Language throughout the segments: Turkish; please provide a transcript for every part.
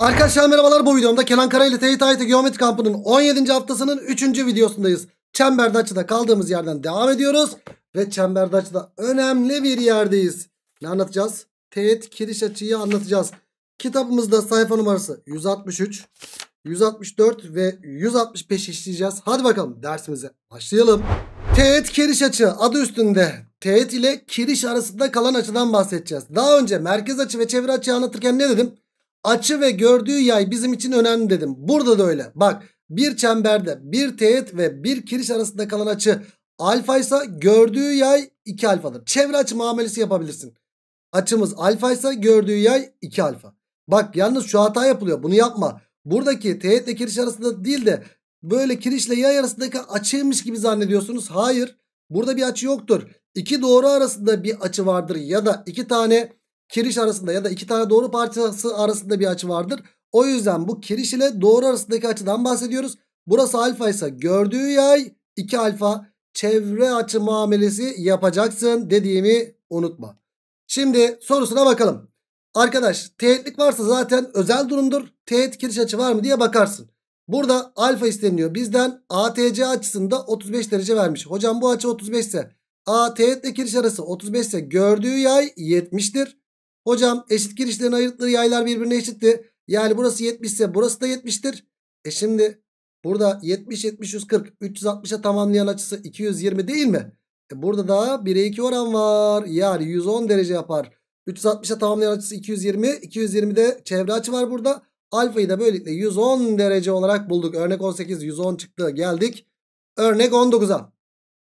Arkadaşlar merhabalar bu videomda Kenan Kara ile Teyit Ayeti Geometri Kampı'nın 17. haftasının 3. videosundayız. Çemberde açıda kaldığımız yerden devam ediyoruz. Ve çemberde açıda önemli bir yerdeyiz. Ne anlatacağız? Teğet kiriş açıyı anlatacağız. Kitabımızda sayfa numarası 163, 164 ve 165 işleyeceğiz. Hadi bakalım dersimize başlayalım. Teğet kiriş açı adı üstünde teğet ile kiriş arasında kalan açıdan bahsedeceğiz. Daha önce merkez açı ve çevre açıyı anlatırken ne dedim? Açı ve gördüğü yay bizim için önemli dedim. Burada da öyle. Bak bir çemberde bir teğet ve bir kiriş arasında kalan açı alfa ise gördüğü yay 2 alfadır. Çevre açı muamelesi yapabilirsin. Açımız alfa ise gördüğü yay 2 alfa. Bak yalnız şu hata yapılıyor. Bunu yapma. Buradaki teğetle kiriş arasında değil de böyle kirişle yay arasındaki açıymış gibi zannediyorsunuz. Hayır. Burada bir açı yoktur. İki doğru arasında bir açı vardır ya da iki tane kiriş arasında ya da iki tane doğru parçası arasında bir açı vardır. O yüzden bu kiriş ile doğru arasındaki açıdan bahsediyoruz. Burası alfa ise gördüğü yay 2 alfa çevre açı muamelesi yapacaksın dediğimi unutma. Şimdi sorusuna bakalım. Arkadaş teğetlik varsa zaten özel durumdur. Teğet kiriş açı var mı diye bakarsın. Burada alfa isteniyor. Bizden ATC açısında 35 derece vermiş. Hocam bu açı 35 ise A teğetle kiriş arası 35 ise gördüğü yay 70'tir. Hocam eşit girişlerin ayırdıkları yaylar birbirine eşitti. Yani burası 70 ise burası da 70'tir. E şimdi burada 70 70 140 360'a tamamlayan açısı 220 değil mi? E burada da 1'e 2 oran var. Yani 110 derece yapar. 360'a tamamlayan açısı 220. 220'de çevre açı var burada. Alfayı da böylelikle 110 derece olarak bulduk. Örnek 18 110 çıktı geldik. Örnek 19'a.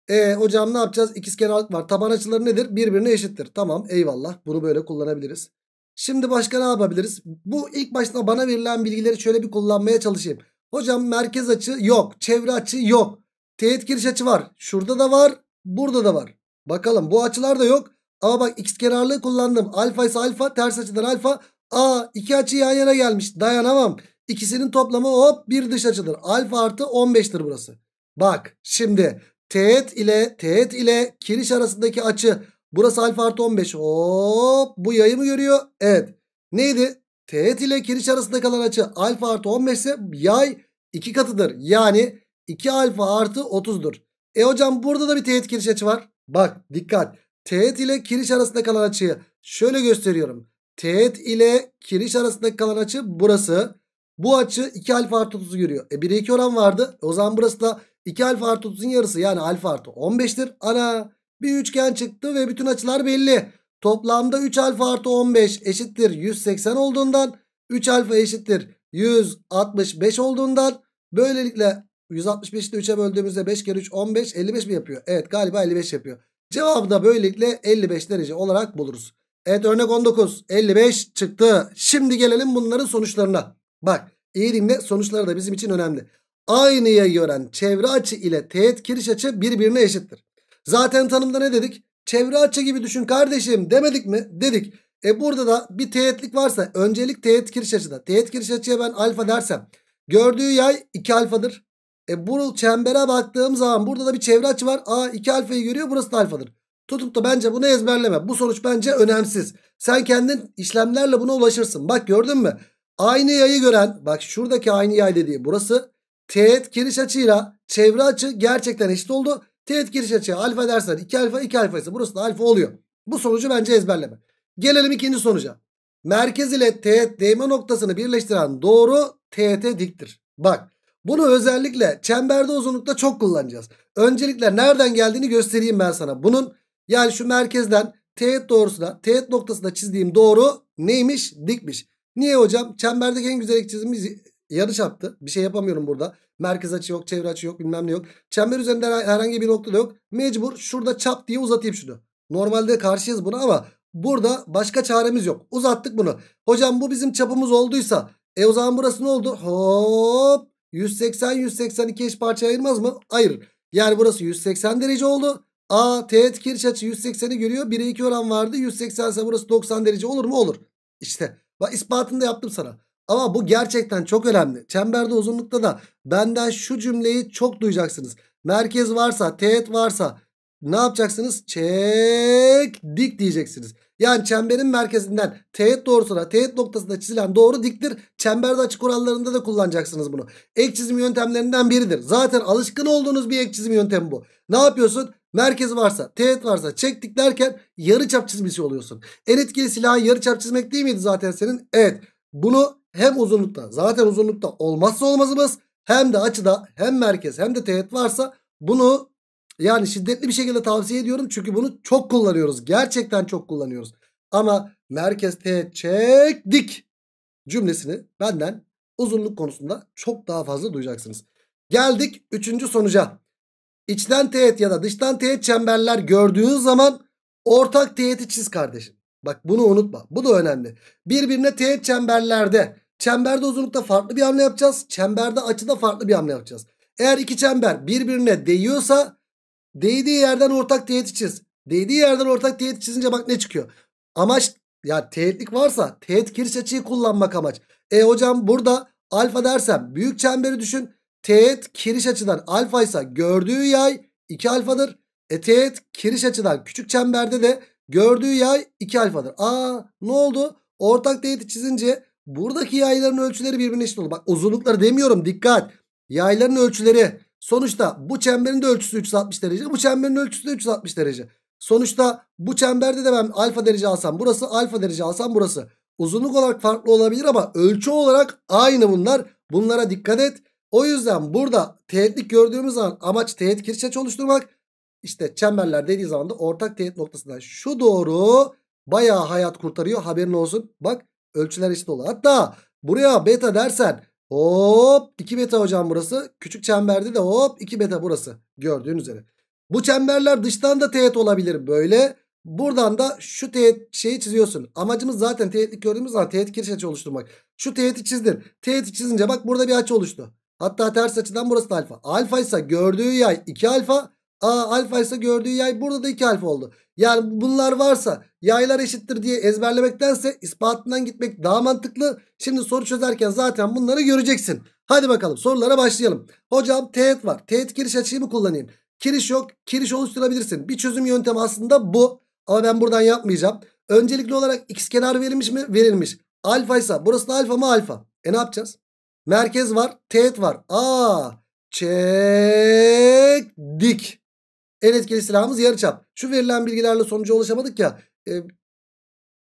E hocam ne yapacağız? İkizkenarlık var. Taban açıları nedir? Birbirine eşittir. Tamam eyvallah. Bunu böyle kullanabiliriz. Şimdi başka ne yapabiliriz? Bu ilk başta bana verilen bilgileri şöyle bir kullanmaya çalışayım. Hocam merkez açı yok. Çevre açı yok. Teğet giriş açı var. Şurada da var. Burada da var. Bakalım bu açılar da yok. Ama bak x kenarlığı kullandım. Alfa ise alfa. Ters açıdan alfa. Aa iki açı yan yana gelmiş. Dayanamam. İkisinin toplamı hop bir dış açıdır. Alfa artı 15'tir burası. Bak şimdi teğet ile teğet ile kiriş arasındaki açı burası alfa artı 15. Hop bu yayı mı görüyor? Evet. Neydi? Teğet ile kiriş arasında kalan açı alfa artı 15 ise yay 2 katıdır. Yani 2 alfa artı 30'dur. E hocam burada da bir teğet kiriş açı var. Bak dikkat. Teğet ile kiriş arasında kalan açıyı şöyle gösteriyorum. Teğet ile kiriş arasında kalan açı burası. Bu açı 2 alfa artı 30'u görüyor. E 1'e 2 oran vardı. E o zaman burası da 2 alfa artı 30'un yarısı yani alfa artı 15'tir. Ana bir üçgen çıktı ve bütün açılar belli. Toplamda 3 alfa artı 15 eşittir 180 olduğundan 3 alfa eşittir 165 olduğundan böylelikle 165'i de 3'e böldüğümüzde 5 kere 3 15 55 mi yapıyor? Evet galiba 55 yapıyor. Cevabı da böylelikle 55 derece olarak buluruz. Evet örnek 19 55 çıktı. Şimdi gelelim bunların sonuçlarına. Bak iyi dinle sonuçları da bizim için önemli aynıya yören çevre açı ile teğet kiriş açı birbirine eşittir. Zaten tanımda ne dedik? Çevre açı gibi düşün kardeşim demedik mi? Dedik. E burada da bir teğetlik varsa öncelik teğet kiriş açıda. Teğet kiriş açıya ben alfa dersem gördüğü yay 2 alfadır. E bu çembere baktığım zaman burada da bir çevre açı var. A 2 alfayı görüyor burası da alfadır. Tutup da bence bunu ezberleme. Bu sonuç bence önemsiz. Sen kendin işlemlerle buna ulaşırsın. Bak gördün mü? Aynı yayı gören bak şuradaki aynı yay dediği burası teğet giriş açıyla çevre açı gerçekten eşit oldu. Teğet giriş açıya alfa dersen 2 alfa 2 alfa ise burası da alfa oluyor. Bu sonucu bence ezberleme. Gelelim ikinci sonuca. Merkez ile teğet değme noktasını birleştiren doğru teğete diktir. Bak bunu özellikle çemberde uzunlukta çok kullanacağız. Öncelikle nereden geldiğini göstereyim ben sana. Bunun yani şu merkezden teğet doğrusuna teğet noktasına çizdiğim doğru neymiş? Dikmiş. Niye hocam? Çemberdeki en güzel çizimimiz çaptı. Bir şey yapamıyorum burada. Merkez açı yok, çevre açı yok, bilmem ne yok. Çember üzerinde herhangi bir nokta da yok. Mecbur şurada çap diye uzatayım şunu. Normalde karşıyız buna ama burada başka çaremiz yok. Uzattık bunu. Hocam bu bizim çapımız olduysa e o zaman burası ne oldu? Hop 180 182 eş parça ayırmaz mı? Ayırır. Yani burası 180 derece oldu. A teğet kiriş açı 180'i görüyor. 1'e 2 oran vardı. 180 ise burası 90 derece olur mu? Olur. İşte bak ispatını da yaptım sana. Ama bu gerçekten çok önemli. Çemberde uzunlukta da benden şu cümleyi çok duyacaksınız. Merkez varsa, teğet varsa ne yapacaksınız? Çek dik diyeceksiniz. Yani çemberin merkezinden teğet doğrusuna teğet noktasında çizilen doğru diktir. Çemberde açı kurallarında da kullanacaksınız bunu. Ek çizim yöntemlerinden biridir. Zaten alışkın olduğunuz bir ek çizim yöntemi bu. Ne yapıyorsun? Merkez varsa, teğet varsa çektik derken yarı çap çizmesi oluyorsun. En etkili silahı yarı çap çizmek değil miydi zaten senin? Evet. Bunu hem uzunlukta zaten uzunlukta olmazsa olmazımız hem de açıda hem merkez hem de teğet varsa bunu yani şiddetli bir şekilde tavsiye ediyorum. Çünkü bunu çok kullanıyoruz. Gerçekten çok kullanıyoruz. Ama merkez teğet çek dik cümlesini benden uzunluk konusunda çok daha fazla duyacaksınız. Geldik üçüncü sonuca. İçten teğet ya da dıştan teğet çemberler gördüğün zaman ortak teğeti çiz kardeşim. Bak bunu unutma. Bu da önemli. Birbirine teğet çemberlerde Çemberde uzunlukta farklı bir hamle yapacağız. Çemberde açıda farklı bir hamle yapacağız. Eğer iki çember birbirine değiyorsa değdiği yerden ortak teğet çiz. Değdiği yerden ortak teğet çizince bak ne çıkıyor. Amaç ya teğetlik varsa teğet giriş açıyı kullanmak amaç. E hocam burada alfa dersem büyük çemberi düşün. Teğet kiriş açıdan alfa ise gördüğü yay 2 alfadır. E teğet kiriş açıdan küçük çemberde de gördüğü yay 2 alfadır. Aa ne oldu? Ortak teğeti çizince Buradaki yayların ölçüleri birbirine eşit olur. Bak uzunlukları demiyorum dikkat. Yayların ölçüleri sonuçta bu çemberin de ölçüsü 360 derece. Bu çemberin ölçüsü de 360 derece. Sonuçta bu çemberde de ben alfa derece alsam burası alfa derece alsam burası. Uzunluk olarak farklı olabilir ama ölçü olarak aynı bunlar. Bunlara dikkat et. O yüzden burada teğetlik gördüğümüz zaman amaç teğet kirşaç oluşturmak. İşte çemberler dediği zaman da ortak teğet noktasında şu doğru bayağı hayat kurtarıyor haberin olsun. Bak Ölçüler eşit olur. Hatta buraya beta dersen hop 2 beta hocam burası. Küçük çemberde de hop 2 beta burası. Gördüğün üzere. Bu çemberler dıştan da teğet olabilir böyle. Buradan da şu teğet şeyi çiziyorsun. Amacımız zaten teğetlik gördüğümüz zaman teğet giriş açı oluşturmak. Şu teğeti çizdin. Teğeti çizince bak burada bir açı oluştu. Hatta ters açıdan burası da alfa. Alfa ise gördüğü yay 2 alfa. A alfa ise gördüğü yay burada da 2 alfa oldu. Yani bunlar varsa yaylar eşittir diye ezberlemektense ispatından gitmek daha mantıklı. Şimdi soru çözerken zaten bunları göreceksin. Hadi bakalım sorulara başlayalım. Hocam teğet var. Teğet kiriş açıyı mı kullanayım? Kiriş yok. Kiriş oluşturabilirsin. Bir çözüm yöntemi aslında bu. Ama ben buradan yapmayacağım. Öncelikli olarak x kenar verilmiş mi? Verilmiş. Alfa ise burası da alfa mı alfa? E ne yapacağız? Merkez var. Teğet var. A Aa, dik. En etkili silahımız yarıçap. Şu verilen bilgilerle sonuca ulaşamadık ya. E,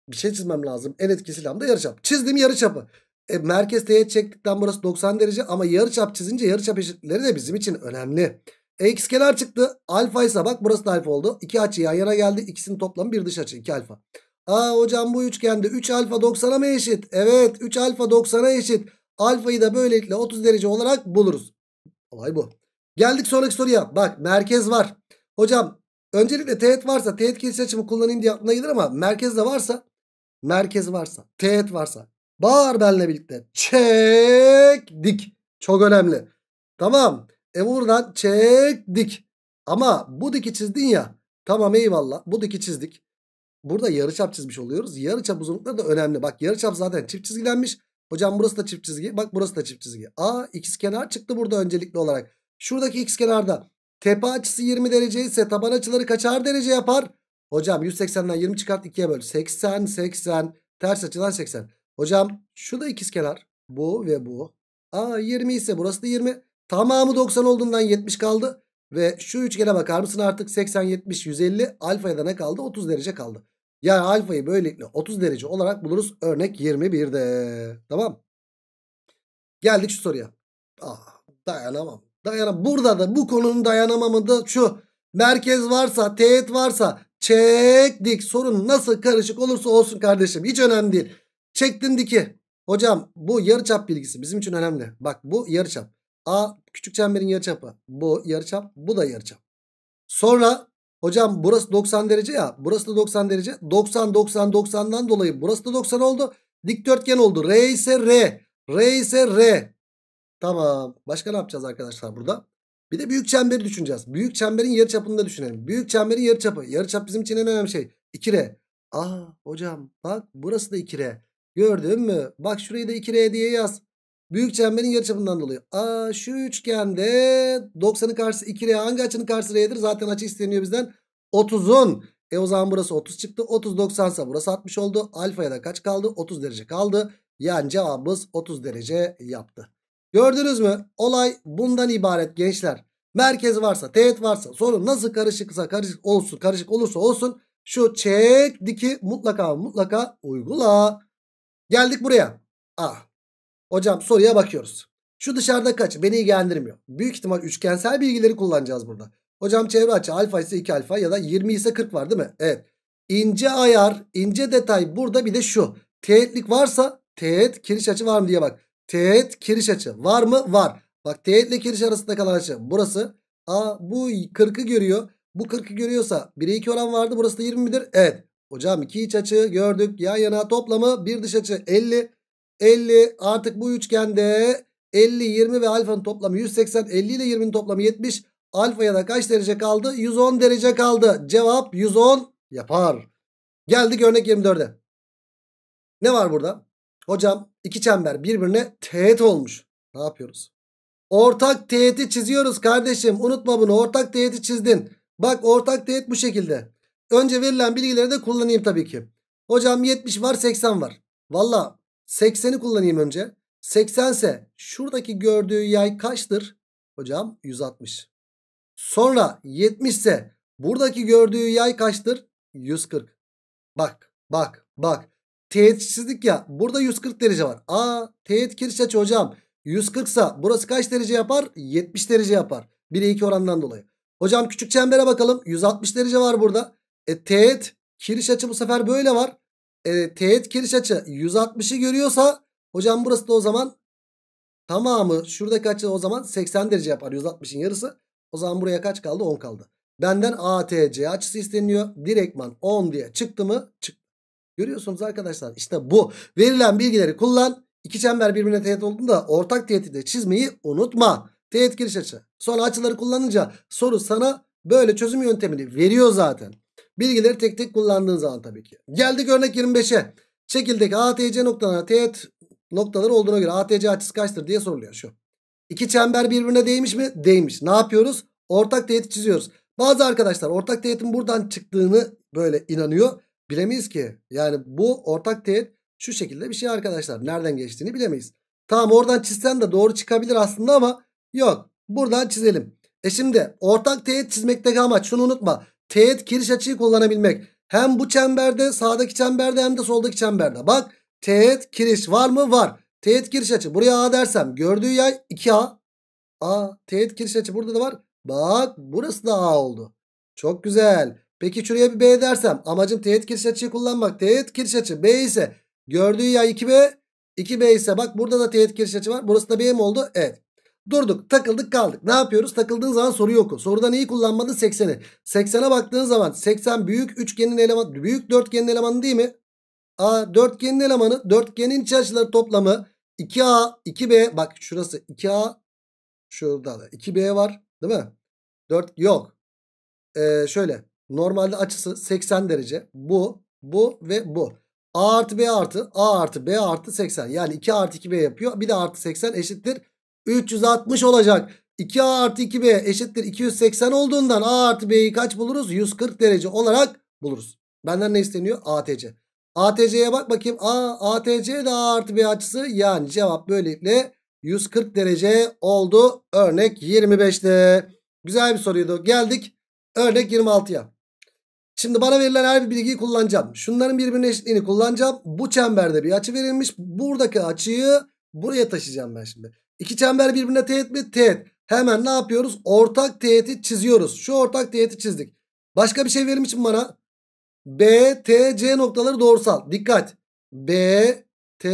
bir şey çizmem lazım. En etkili silahım da yarıçap. Çizdim yarıçapı. E, merkez teğet çektikten burası 90 derece ama yarıçap çizince yarıçap eşitleri de bizim için önemli. E, x kenar çıktı. Alfa ise bak burası da alfa oldu. İki açı yan yana geldi. İkisinin toplamı bir dış açı. 2 alfa. Aa hocam bu üçgende 3 alfa 90'a mı eşit? Evet 3 alfa 90'a eşit. Alfayı da böylelikle 30 derece olarak buluruz. Olay bu. Geldik sonraki soruya. Bak merkez var. Hocam öncelikle teğet varsa teğet kesir açımı kullanayım diye aklına gelir ama merkezde varsa merkez varsa teğet varsa bağır benle birlikte çek dik çok önemli. Tamam e buradan çek dik ama bu diki çizdin ya tamam eyvallah bu diki çizdik. Burada yarıçap çizmiş oluyoruz. Yarıçap uzunlukları da önemli. Bak yarıçap zaten çift çizgilenmiş. Hocam burası da çift çizgi. Bak burası da çift çizgi. a ikiz kenar çıktı burada öncelikli olarak. Şuradaki x kenarda Tepe açısı 20 derece ise taban açıları kaçar derece yapar? Hocam 180'den 20 çıkart 2'ye böl. 80, 80. Ters açıdan 80. Hocam şu da ikizkenar. Bu ve bu. Aa 20 ise burası da 20. Tamamı 90 olduğundan 70 kaldı. Ve şu üçgene bakar mısın artık 80, 70, 150. Alfaya da ne kaldı? 30 derece kaldı. Yani alfayı böylelikle 30 derece olarak buluruz. Örnek 21'de. Tamam. Geldik şu soruya. Aa, ah, dayanamam. Dayana burada da bu konunun dayanamamı da şu. Merkez varsa, teğet varsa çektik. Sorun nasıl karışık olursa olsun kardeşim. Hiç önemli değil. Çektin diki. Hocam bu yarıçap bilgisi bizim için önemli. Bak bu yarıçap. A küçük çemberin yarıçapı. Bu yarıçap, bu da yarıçap. Sonra hocam burası 90 derece ya. Burası da 90 derece. 90 90 90'dan dolayı burası da 90 oldu. Dikdörtgen oldu. R ise R. R ise R. Tamam. Başka ne yapacağız arkadaşlar burada? Bir de büyük çemberi düşüneceğiz. Büyük çemberin yarıçapını da düşünelim. Büyük çemberin Yarı çap bizim için en önemli şey. 2R. Aa ah hocam bak burası da 2R. Gördün mü? Bak şurayı da 2R diye yaz. Büyük çemberin yarı çapından dolayı. Aa şu üçgende 90'ın karşısı 2R. Hangi açının karşısı R'dir? Zaten açı isteniyor bizden. 30'un. E o zaman burası 30 çıktı. 30 90 ise burası 60 oldu. Alfaya da kaç kaldı? 30 derece kaldı. Yani cevabımız 30 derece yaptı. Gördünüz mü? Olay bundan ibaret gençler. Merkez varsa, teğet varsa, sorun nasıl karışıksa karışık olsun, karışık olursa olsun şu çek diki mutlaka mutlaka uygula. Geldik buraya. Ah. Hocam soruya bakıyoruz. Şu dışarıda kaç? Beni ilgilendirmiyor. Büyük ihtimal üçgensel bilgileri kullanacağız burada. Hocam çevre açı alfa ise 2 alfa ya da 20 ise 40 var değil mi? Evet. İnce ayar, ince detay burada bir de şu. Teğetlik varsa teğet kiriş açı var mı diye bak. Teğet kiriş açı. Var mı? Var. Bak teğet ile kiriş arasında kalan açı. Burası. A bu 40'ı görüyor. Bu 40'ı görüyorsa 1'e 2 oran vardı. Burası da 20 midir? Evet. Hocam 2 iç açı gördük. Yan yana toplamı bir dış açı 50. 50 artık bu üçgende 50, 20 ve alfanın toplamı 180. 50 ile 20'nin toplamı 70. Alfaya da kaç derece kaldı? 110 derece kaldı. Cevap 110 yapar. Geldik örnek 24'e. Ne var burada? Hocam iki çember birbirine teğet olmuş. Ne yapıyoruz? Ortak teğeti çiziyoruz kardeşim. Unutma bunu. Ortak teğeti çizdin. Bak ortak teğet bu şekilde. Önce verilen bilgileri de kullanayım tabii ki. Hocam 70 var 80 var. Valla 80'i kullanayım önce. 80 ise şuradaki gördüğü yay kaçtır? Hocam 160. Sonra 70 ise buradaki gördüğü yay kaçtır? 140. Bak bak bak teğetsizlik ya. Burada 140 derece var. Aa teğet kiriş açı hocam. 140 sa burası kaç derece yapar? 70 derece yapar. 1'e 2 oranından dolayı. Hocam küçük çembere bakalım. 160 derece var burada. E teğet kiriş açı bu sefer böyle var. E, teğet kiriş açı 160'ı görüyorsa hocam burası da o zaman tamamı şuradaki açı o zaman 80 derece yapar. 160'ın yarısı. O zaman buraya kaç kaldı? 10 kaldı. Benden ATC açısı isteniyor. Direktman 10 diye çıktı mı? Çıktı. Görüyorsunuz arkadaşlar işte bu. Verilen bilgileri kullan. İki çember birbirine teğet olduğunda ortak teğeti de çizmeyi unutma. Teğet giriş açı. Sonra açıları kullanınca soru sana böyle çözüm yöntemini veriyor zaten. Bilgileri tek tek kullandığın zaman tabii ki. Geldik örnek 25'e. Şekildeki ATC noktalarına teğet noktaları olduğuna göre ATC açısı kaçtır diye soruluyor şu. İki çember birbirine değmiş mi? Değmiş. Ne yapıyoruz? Ortak teğeti çiziyoruz. Bazı arkadaşlar ortak teğetin buradan çıktığını böyle inanıyor. Bilemeyiz ki. Yani bu ortak teğet şu şekilde bir şey arkadaşlar. Nereden geçtiğini bilemeyiz. Tamam oradan çizsen de doğru çıkabilir aslında ama yok. Buradan çizelim. E şimdi ortak teğet çizmekteki amaç şunu unutma. Teğet kiriş açıyı kullanabilmek. Hem bu çemberde sağdaki çemberde hem de soldaki çemberde. Bak teğet kiriş var mı? Var. Teğet kiriş açı. Buraya A dersem gördüğü yay 2A. A teğet kiriş açı burada da var. Bak burası da A oldu. Çok güzel. Peki şuraya bir B dersem amacım teğet giriş açıyı kullanmak. Teğet giriş açı B ise gördüğü ya 2B 2B ise bak burada da teğet giriş açı var. Burası da B mi oldu? Evet. Durduk takıldık kaldık. Ne yapıyoruz? Takıldığın zaman soru oku. Soruda neyi kullanmadı 80'i. 80'e baktığın zaman 80 büyük üçgenin eleman büyük dörtgenin elemanı değil mi? A dörtgenin elemanı. Dörtgenin iç açıları toplamı 2A, 2B. Bak şurası 2A. Şurada da 2B var değil mi? 4 yok. Ee, şöyle Normalde açısı 80 derece. Bu, bu ve bu. A artı B artı A artı B artı 80. Yani 2 artı 2B yapıyor. Bir de artı 80 eşittir 360 olacak. 2A artı 2B eşittir 280 olduğundan A artı B'yi kaç buluruz? 140 derece olarak buluruz. Benden ne isteniyor? ATC. ATC'ye bak bakayım. A, ATC de A artı B açısı. Yani cevap böylelikle 140 derece oldu. Örnek 25'te. Güzel bir soruydu. Geldik Örnek 26'ya. Şimdi bana verilen her bir bilgiyi kullanacağım. Şunların birbirine eşitliğini kullanacağım. Bu çemberde bir açı verilmiş. Buradaki açıyı buraya taşıyacağım ben şimdi. İki çember birbirine teğet mi? Teğet. Hemen ne yapıyoruz? Ortak teğeti çiziyoruz. Şu ortak teğeti çizdik. Başka bir şey verilmiş mi bana? B, T, C noktaları doğrusal. Dikkat. B, T,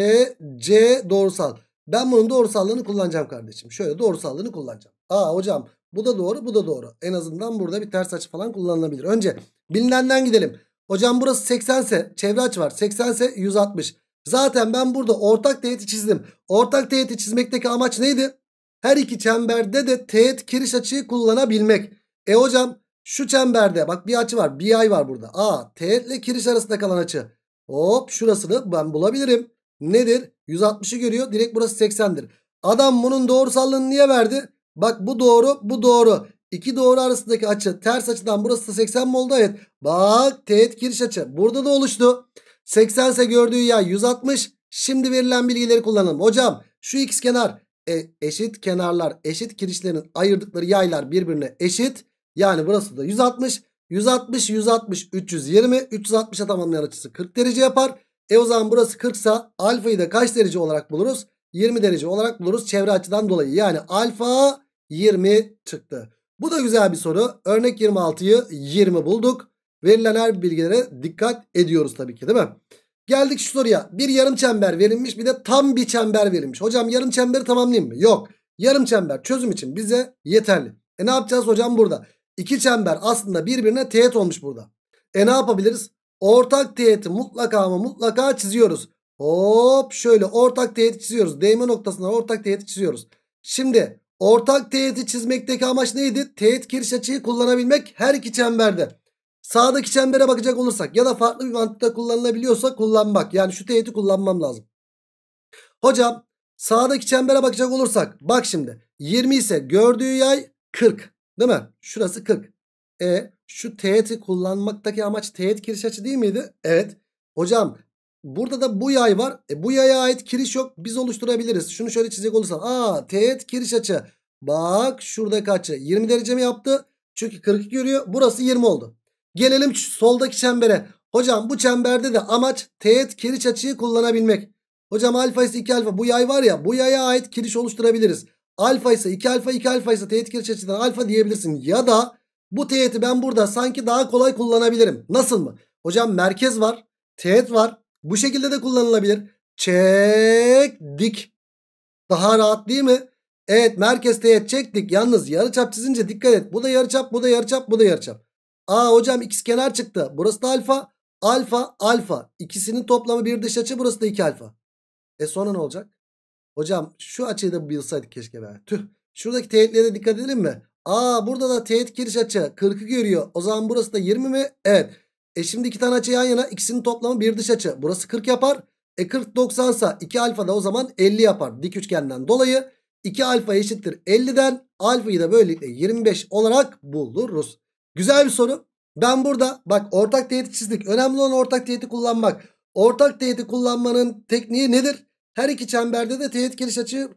C doğrusal. Ben bunun doğrusallığını kullanacağım kardeşim. Şöyle doğrusallığını kullanacağım. Aa hocam bu da doğru bu da doğru. En azından burada bir ters açı falan kullanılabilir. Önce bilinenden gidelim. Hocam burası 80 ise çevre açı var. 80 ise 160. Zaten ben burada ortak teğeti çizdim. Ortak teğeti çizmekteki amaç neydi? Her iki çemberde de teğet kiriş açıyı kullanabilmek. E hocam şu çemberde bak bir açı var. Bir ay var burada. A teğetle kiriş arasında kalan açı. Hop şurasını ben bulabilirim. Nedir? 160'ı görüyor. Direkt burası 80'dir. Adam bunun doğrusallığını niye verdi? Bak bu doğru bu doğru. İki doğru arasındaki açı ters açıdan burası da 80 mi oldu? Evet. Bak teğet giriş açı. Burada da oluştu. 80 ise gördüğü yay 160. Şimdi verilen bilgileri kullanalım. Hocam şu x kenar e, eşit kenarlar eşit girişlerin ayırdıkları yaylar birbirine eşit. Yani burası da 160. 160 160 320 360'a tamamlayan açısı 40 derece yapar. E o zaman burası 40 sa alfayı da kaç derece olarak buluruz? 20 derece olarak buluruz çevre açıdan dolayı. Yani alfa 20 çıktı. Bu da güzel bir soru. Örnek 26'yı 20 bulduk. Verilen her bilgilere dikkat ediyoruz tabii ki değil mi? Geldik şu soruya. Bir yarım çember verilmiş bir de tam bir çember verilmiş. Hocam yarım çemberi tamamlayayım mı? Yok. Yarım çember çözüm için bize yeterli. E ne yapacağız hocam burada? İki çember aslında birbirine teğet olmuş burada. E ne yapabiliriz? Ortak teğeti mutlaka mı mutlaka çiziyoruz. Hop şöyle ortak teğeti çiziyoruz. Değme noktasından ortak teğeti çiziyoruz. Şimdi Ortak teğeti çizmekteki amaç neydi? Teğet giriş açıyı kullanabilmek her iki çemberde. Sağdaki çembere bakacak olursak ya da farklı bir mantıkla kullanılabiliyorsa kullanmak. Yani şu teğeti kullanmam lazım. Hocam sağdaki çembere bakacak olursak bak şimdi 20 ise gördüğü yay 40 değil mi? Şurası 40. E şu teğeti kullanmaktaki amaç teğet giriş açı değil miydi? Evet. Hocam Burada da bu yay var. E, bu yaya ait kiriş yok. Biz oluşturabiliriz. Şunu şöyle çizecek olursam. Aa teğet kiriş açı. Bak şurada açı. 20 derece mi yaptı? Çünkü 42 görüyor. Burası 20 oldu. Gelelim soldaki çembere. Hocam bu çemberde de amaç teğet kiriş açıyı kullanabilmek. Hocam alfa ise 2 alfa. Bu yay var ya bu yaya ait kiriş oluşturabiliriz. Alfa ise 2 alfa 2 alfa ise teğet kiriş açıdan alfa diyebilirsin. Ya da bu teğeti ben burada sanki daha kolay kullanabilirim. Nasıl mı? Hocam merkez var. Teğet var. Bu şekilde de kullanılabilir. Çekdik. Daha rahat değil mi? Evet merkez teğet çektik. Yalnız yarıçap çizince dikkat et. Bu da yarıçap, bu da yarıçap, bu da yarıçap. Aa hocam x kenar çıktı. Burası da alfa. Alfa, alfa. İkisinin toplamı bir dış açı. Burası da iki alfa. E sonra ne olacak? Hocam şu açıyı da bilsaydık keşke be. Tüh. Şuradaki teğetlere de dikkat edelim mi? Aa burada da teğet giriş açı 40'ı görüyor. O zaman burası da 20 mi? Evet. E şimdi iki tane açı yan yana ikisinin toplamı bir dış açı. Burası 40 yapar. E 40 90 sa 2 alfa da o zaman 50 yapar. Dik üçgenden dolayı 2 alfa eşittir 50'den alfayı da böylelikle 25 olarak buluruz. Güzel bir soru. Ben burada bak ortak teğeti çizdik. Önemli olan ortak teğeti kullanmak. Ortak teğeti kullanmanın tekniği nedir? Her iki çemberde de teğet geliş açı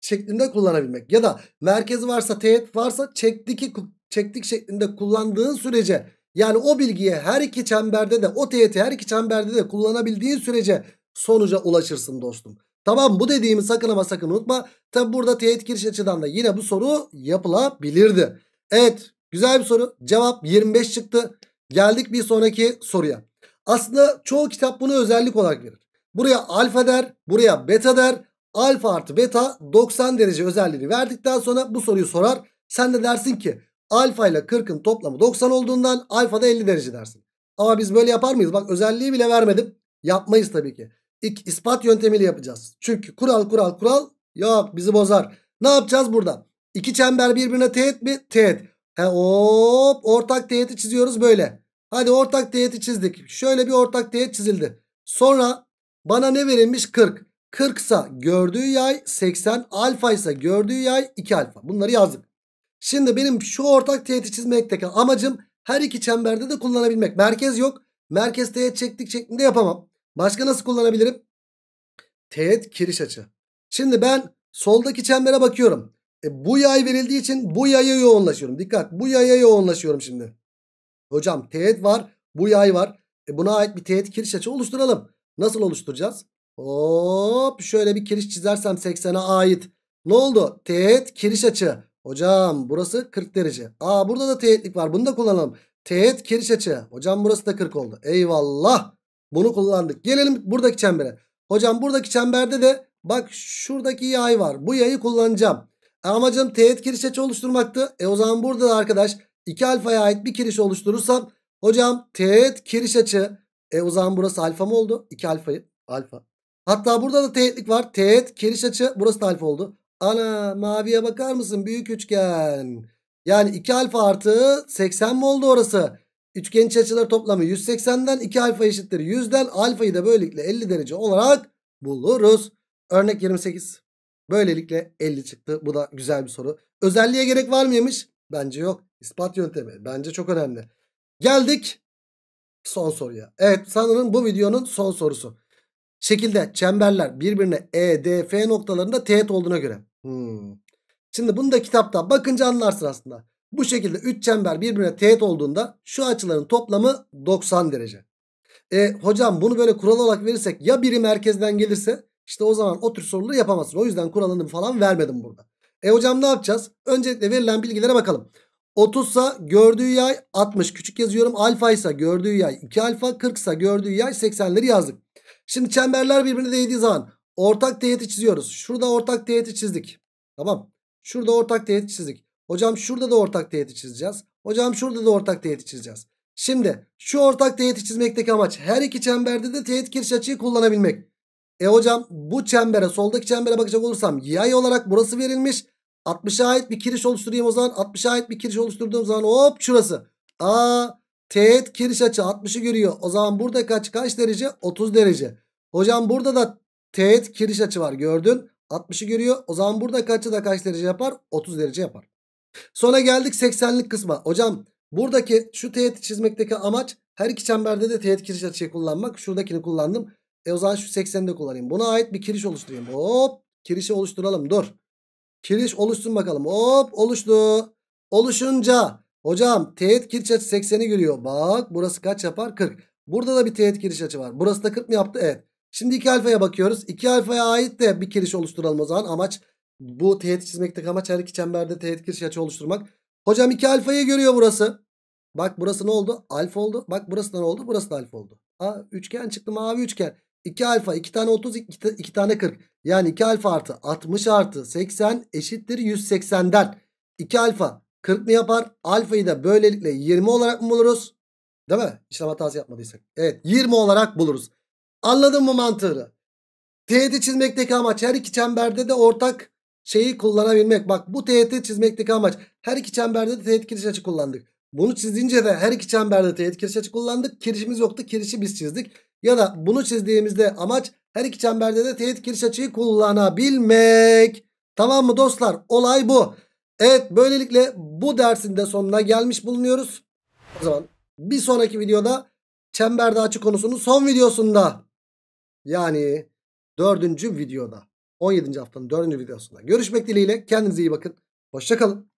şeklinde kullanabilmek. Ya da merkezi varsa teğet varsa çektik, çektik şeklinde kullandığın sürece yani o bilgiye her iki çemberde de o teğeti her iki çemberde de kullanabildiğin sürece sonuca ulaşırsın dostum. Tamam bu dediğimi sakın ama sakın unutma. Tabi burada teğet giriş açıdan da yine bu soru yapılabilirdi. Evet güzel bir soru. Cevap 25 çıktı. Geldik bir sonraki soruya. Aslında çoğu kitap bunu özellik olarak verir. Buraya alfa der, buraya beta der. Alfa artı beta 90 derece özelliğini verdikten sonra bu soruyu sorar. Sen de dersin ki Alfa ile 40'ın toplamı 90 olduğundan alfa da 50 derece dersin. Ama biz böyle yapar mıyız? Bak özelliği bile vermedim. Yapmayız tabii ki. İlk ispat yöntemiyle yapacağız. Çünkü kural kural kural yok bizi bozar. Ne yapacağız burada? İki çember birbirine teğet mi? Teğet. He hop ortak teğeti çiziyoruz böyle. Hadi ortak teğeti çizdik. Şöyle bir ortak teğet çizildi. Sonra bana ne verilmiş? 40. 40 ise gördüğü yay 80. Alfa ise gördüğü yay 2 alfa. Bunları yazdık. Şimdi benim şu ortak teğeti çizmekteki amacım her iki çemberde de kullanabilmek. Merkez yok. Merkez teğet çektik şeklinde yapamam. Başka nasıl kullanabilirim? Teğet kiriş açı. Şimdi ben soldaki çembere bakıyorum. E, bu yay verildiği için bu yaya yoğunlaşıyorum. Dikkat bu yaya yoğunlaşıyorum şimdi. Hocam teğet var bu yay var. E, buna ait bir teğet kiriş açı oluşturalım. Nasıl oluşturacağız? Hop şöyle bir kiriş çizersem 80'e ait. Ne oldu? Teğet kiriş açı. Hocam burası 40 derece. Aa burada da teğetlik var. Bunu da kullanalım. Teğet kiriş açı. Hocam burası da 40 oldu. Eyvallah. Bunu kullandık. Gelelim buradaki çembere. Hocam buradaki çemberde de bak şuradaki yay var. Bu yayı kullanacağım. Amacım teğet kiriş açı oluşturmaktı. E o zaman burada da arkadaş 2 alfaya ait bir kiriş oluşturursam hocam teğet kiriş açı. E o zaman burası alfa mı oldu? 2 alfayı. Alfa. Hatta burada da teğetlik var. Teğet kiriş açı. Burası da alfa oldu. Ana maviye bakar mısın? Büyük üçgen. Yani 2 alfa artı 80 mi oldu orası? Üçgen iç açılar toplamı 180'den 2 alfa eşittir 100'den. Alfayı da böylelikle 50 derece olarak buluruz. Örnek 28. Böylelikle 50 çıktı. Bu da güzel bir soru. Özelliğe gerek var mıymış? Bence yok. İspat yöntemi. Bence çok önemli. Geldik son soruya. Evet sanırım bu videonun son sorusu. Şekilde çemberler birbirine E, D, F noktalarında teğet olduğuna göre Hmm. Şimdi bunu da kitapta bakınca anlarsın aslında. Bu şekilde 3 çember birbirine teğet olduğunda şu açıların toplamı 90 derece. E, hocam bunu böyle kural olarak verirsek ya biri merkezden gelirse işte o zaman o tür soruları yapamazsın. O yüzden kuralını falan vermedim burada. E hocam ne yapacağız? Öncelikle verilen bilgilere bakalım. 30 sa gördüğü yay 60 küçük yazıyorum. Alfa ise gördüğü yay 2 alfa 40 sa gördüğü yay 80'leri yazdık. Şimdi çemberler birbirine değdiği zaman Ortak teğeti çiziyoruz. Şurada ortak teğeti çizdik. Tamam. Şurada ortak teğeti çizdik. Hocam şurada da ortak teğeti çizeceğiz. Hocam şurada da ortak teğeti çizeceğiz. Şimdi şu ortak teğeti çizmekteki amaç her iki çemberde de teğet kiriş açıyı kullanabilmek. E hocam bu çembere soldaki çembere bakacak olursam yay olarak burası verilmiş. 60'a ait bir kiriş oluşturayım o zaman. 60'a ait bir kiriş oluşturduğum zaman hop şurası. Aa teğet kiriş açı 60'ı görüyor. O zaman burada kaç, kaç derece? 30 derece. Hocam burada da Teğet kiriş açı var gördün. 60'ı görüyor. O zaman burada kaçı da kaç derece yapar? 30 derece yapar. Sonra geldik 80'lik kısma. Hocam buradaki şu teğet çizmekteki amaç her iki çemberde de teğet kiriş açıyı kullanmak. Şuradakini kullandım. E o zaman şu 80'i de kullanayım. Buna ait bir kiriş oluşturayım. Hop kirişi oluşturalım dur. Kiriş oluşsun bakalım. Hop oluştu. Oluşunca hocam teğet kiriş açı 80'i görüyor. Bak burası kaç yapar? 40. Burada da bir teğet kiriş açı var. Burası da 40 mı yaptı? Evet. Şimdi 2 alfaya bakıyoruz. 2 alfaya ait de bir kiriş oluşturalım o zaman. Amaç bu teğet çizmekteki amaç her iki çemberde teğet kiriş açı oluşturmak. Hocam 2 alfayı görüyor burası. Bak burası ne oldu? Alfa oldu. Bak burası ne oldu? Burası da alfa oldu. Aa, üçgen çıktı mavi üçgen. 2 alfa 2 tane 30 2, 2 tane 40. Yani 2 alfa artı 60 artı 80 eşittir 180'den. 2 alfa 40 mı yapar? Alfayı da böylelikle 20 olarak mı buluruz? Değil mi? İşlem hatası yapmadıysak. Evet 20 olarak buluruz. Anladın mı mantığını? Teğeti çizmekteki amaç her iki çemberde de ortak şeyi kullanabilmek. Bak bu teğeti çizmekteki amaç her iki çemberde de teğet kiriş açı kullandık. Bunu çizince de her iki çemberde teğet kiriş açı kullandık. Kirişimiz yoktu kirişi biz çizdik. Ya da bunu çizdiğimizde amaç her iki çemberde de teğet kiriş açıyı kullanabilmek. Tamam mı dostlar? Olay bu. Evet böylelikle bu dersin de sonuna gelmiş bulunuyoruz. O zaman bir sonraki videoda çemberde açı konusunun son videosunda yani dördüncü videoda 17. haftanın dördüncü videosunda görüşmek dileğiyle. Kendinize iyi bakın. Hoşçakalın.